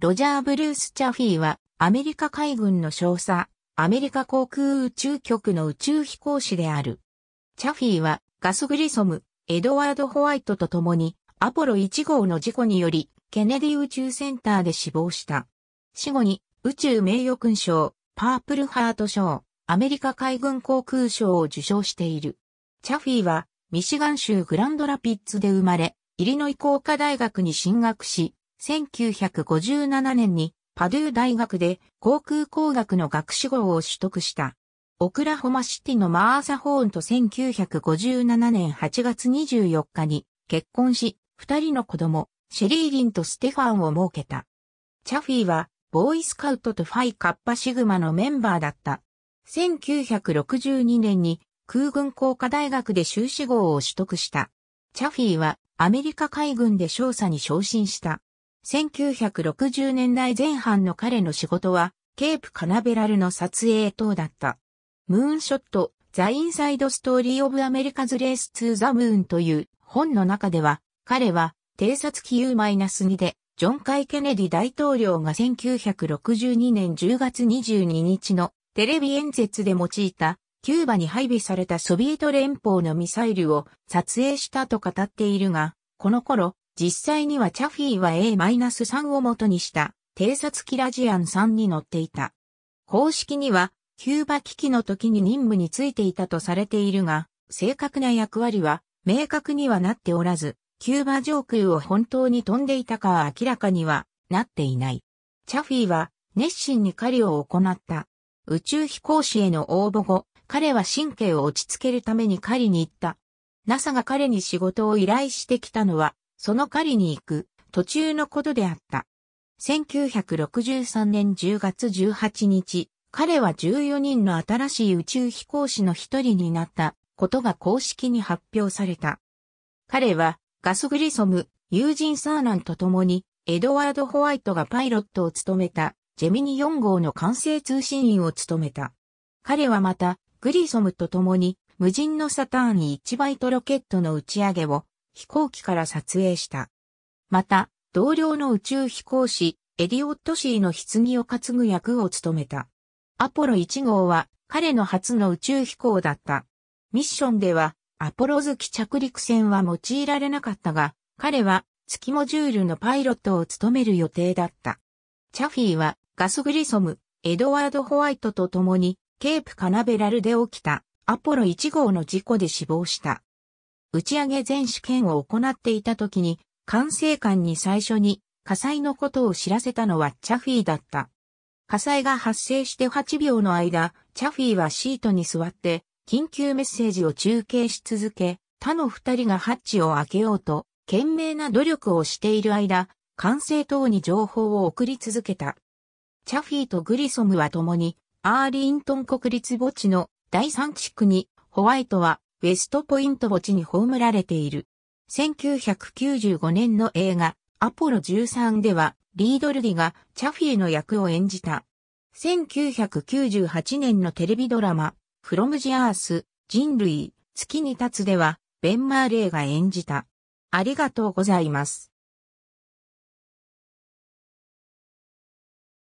ロジャー・ブルース・チャフィーは、アメリカ海軍の少佐、アメリカ航空宇宙局の宇宙飛行士である。チャフィーは、ガス・グリソム、エドワード・ホワイトと共に、アポロ1号の事故により、ケネディ宇宙センターで死亡した。死後に、宇宙名誉勲章、パープルハート賞、アメリカ海軍航空賞を受賞している。チャフィーは、ミシガン州グランドラピッツで生まれ、イリノイ工科大学に進学し、1957年にパドゥー大学で航空工学の学士号を取得した。オクラホマシティのマーサ・ホーンと1957年8月24日に結婚し、二人の子供、シェリーリンとステファンを設けた。チャフィーは、ボーイスカウトとファイカッパシグマのメンバーだった。1962年に空軍工科大学で修士号を取得した。チャフィーはアメリカ海軍で少佐に昇進した。1960年代前半の彼の仕事は、ケープカナベラルの撮影等だった。ムーンショット、ザ・インサイド・ストーリー・オブ・アメリカズ・レース・ツー・ザ・ムーンという本の中では、彼は、偵察機 U-2 で、ジョン・カイ・ケネディ大統領が1962年10月22日のテレビ演説で用いた、キューバに配備されたソビエト連邦のミサイルを撮影したと語っているが、この頃、実際にはチャフィーは A-3 を元にした偵察機ラジアン3に乗っていた。公式にはキューバ危機の時に任務についていたとされているが、正確な役割は明確にはなっておらず、キューバ上空を本当に飛んでいたかは明らかにはなっていない。チャフィーは熱心に狩りを行った。宇宙飛行士への応募後、彼は神経を落ち着けるために狩りに行った。NASA が彼に仕事を依頼してきたのはその狩りに行く、途中のことであった。1963年10月18日、彼は14人の新しい宇宙飛行士の一人になったことが公式に発表された。彼はガスグリソム、友人サーナンと共にエドワード・ホワイトがパイロットを務めたジェミニ4号の完成通信員を務めた。彼はまたグリソムと共に無人のサターンに1バイトロケットの打ち上げを飛行機から撮影した。また、同僚の宇宙飛行士、エディオット・シーの棺を担ぐ役を務めた。アポロ1号は彼の初の宇宙飛行だった。ミッションでは、アポロ月着陸船は用いられなかったが、彼は月モジュールのパイロットを務める予定だった。チャフィーはガスグリソム、エドワード・ホワイトと共にケープカナベラルで起きたアポロ1号の事故で死亡した。打ち上げ全試験を行っていた時に、管制官に最初に火災のことを知らせたのはチャフィーだった。火災が発生して8秒の間、チャフィーはシートに座って、緊急メッセージを中継し続け、他の二人がハッチを開けようと、懸命な努力をしている間、管制等に情報を送り続けた。チャフィーとグリソムは共に、アーリントン国立墓地の第三地区に、ホワイトはベストポイント墓地に葬られている。1995年の映画、アポロ13では、リードルディがチャフィーの役を演じた。1998年のテレビドラマ、フロムジアース、人類、月に立つでは、ベンマーレイが演じた。ありがとうございます。